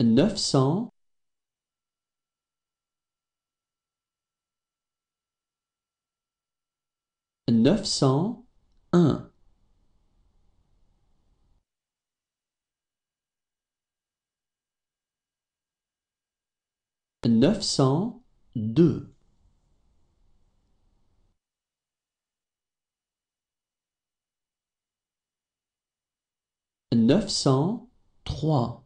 900 901 902 903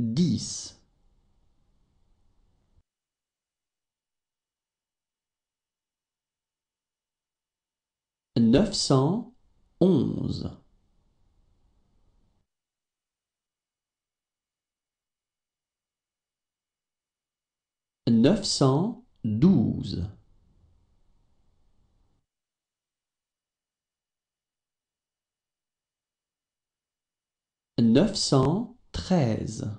10 911 912 913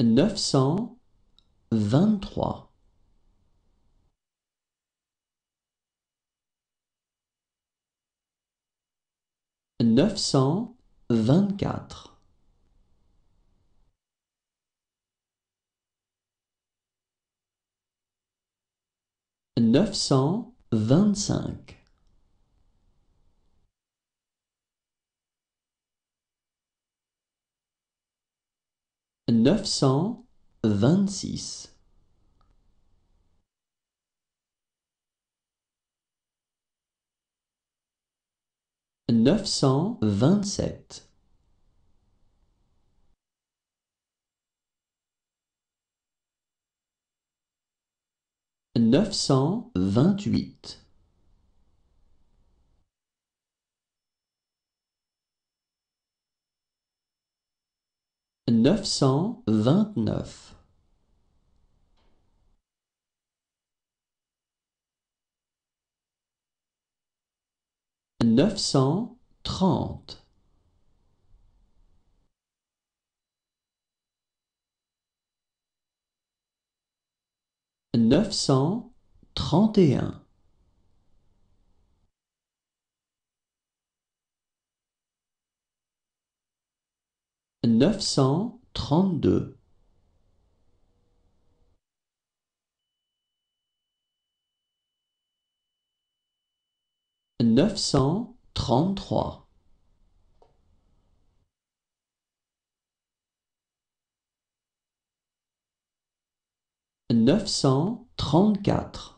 neuf cent vingt-trois neuf cent vingt-quatre neuf cent vingt-cinq neuf cent vingt-six. neuf cent vingt-sept. neuf cent vingt-huit. neuf cent vingt-neuf. Neuf cent trente. Neuf cent trente et un. neuf cent trente-deux neuf cent trente-trois neuf cent trente-quatre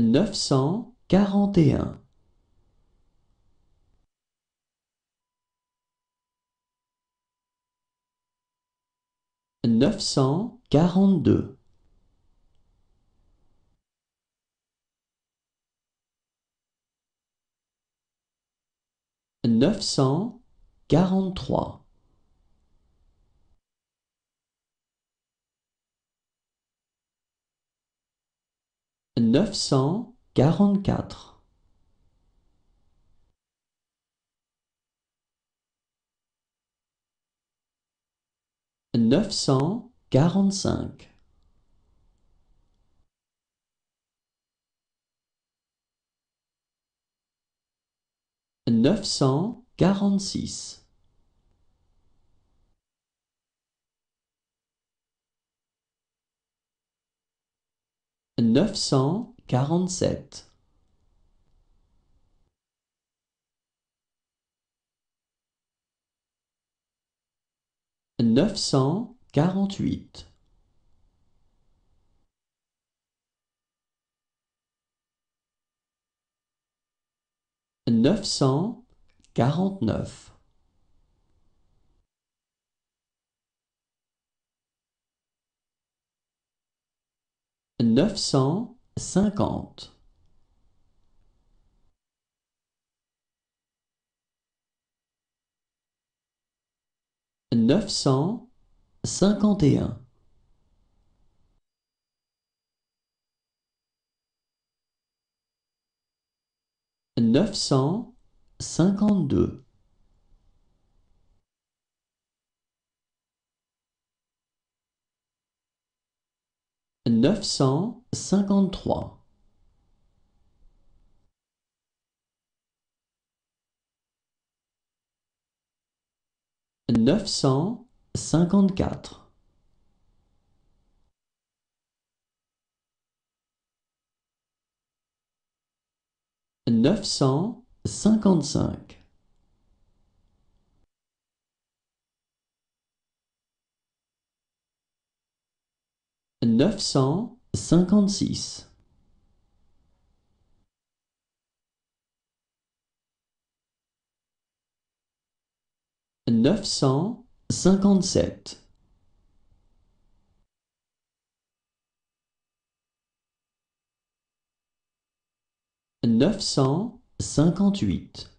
neuf cent quarante et un. neuf cent quarante-deux. neuf cent quarante-trois. neuf cent quarante-quatre neuf cent quarante-cinq neuf cent quarante-six neuf cent quarante-sept neuf cent quarante-huit neuf cent quarante-neuf neuf cent cinquante. Neuf cent cinquante et un. Neuf cent cinquante-deux. neuf cent cinquante-trois neuf cent cinquante-quatre neuf cent cinquante-cinq neuf cent cinquante-six. neuf cent cinquante-sept. Neuf cent cinquante-huit.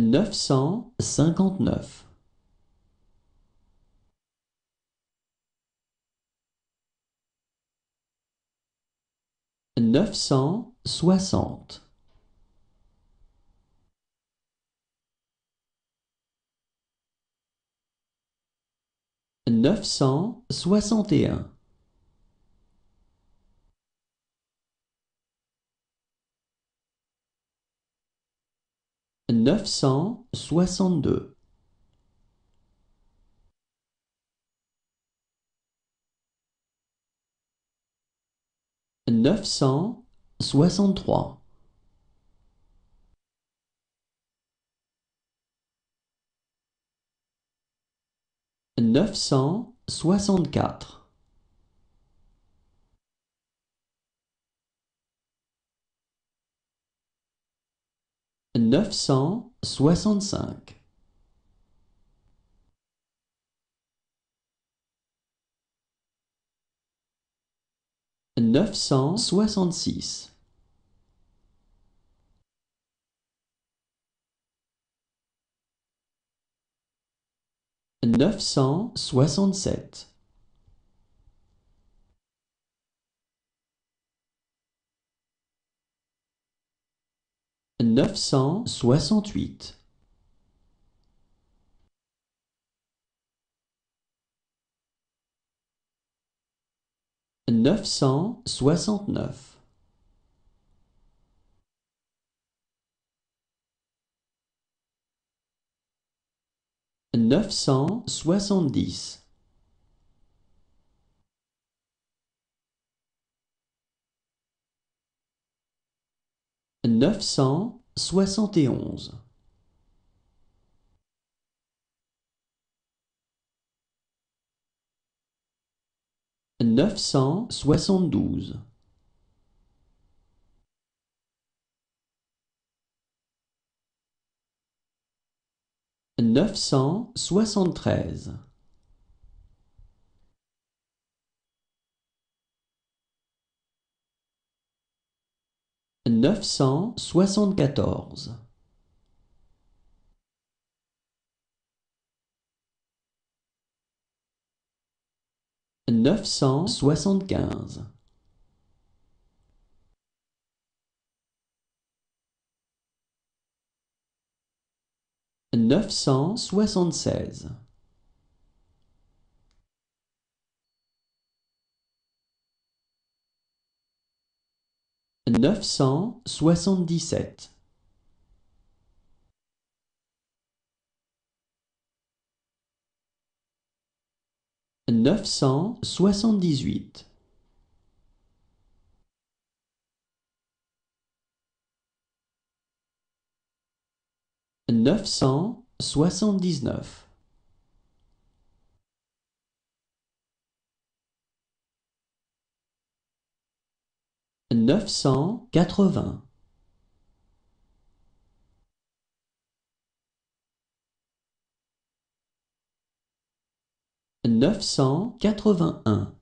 neuf cent cinquante-neuf. neuf cent soixante. Neuf cent soixante et un. neuf cent soixante-deux neuf cent soixante-trois neuf cent soixante-quatre neuf cent soixante-cinq neuf cent soixante-six neuf cent soixante-sept neuf cent soixante-huit neuf cent soixante-neuf neuf cent soixante-dix neuf cent soixante et onze neuf cent soixante-douze neuf cent soixante-treize neuf cent soixante-quatorze. neuf cent soixante-quinze. Neuf cent soixante-seize. neuf cent soixante-dix-sept neuf cent soixante-dix-huit neuf cent soixante-dix-neuf neuf cent quatre-vingts. Neuf cent quatre-vingt-un.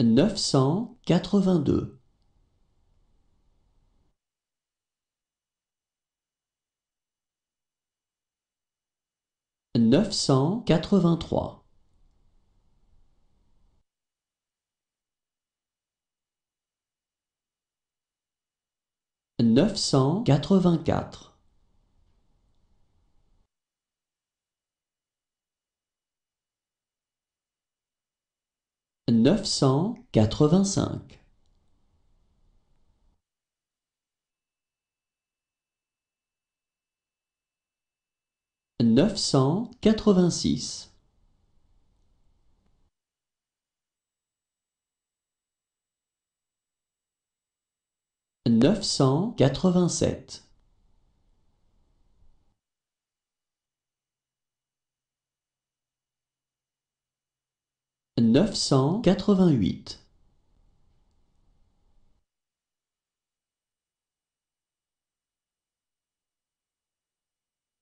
Neuf cent quatre-vingt-deux. neuf cent quatre-vingt-trois. neuf cent quatre-vingt-quatre. neuf cent quatre-vingt-cinq. neuf cent quatre-vingt-six neuf cent quatre-vingt-sept neuf cent quatre-vingt-huit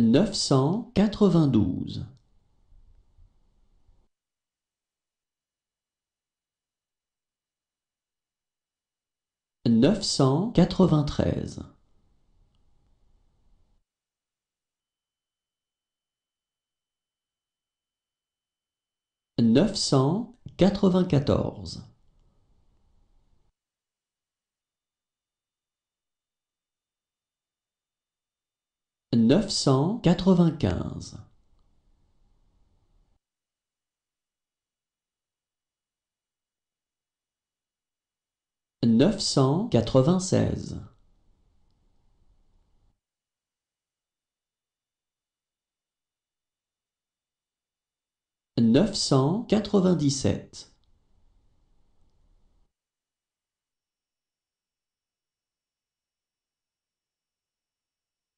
neuf cent quatre-vingt-douze neuf cent quatre-vingt-treize neuf cent quatre-vingt-quatorze neuf cent quatre-vingt-quinze neuf cent quatre-vingt-seize neuf cent quatre-vingt-dix-sept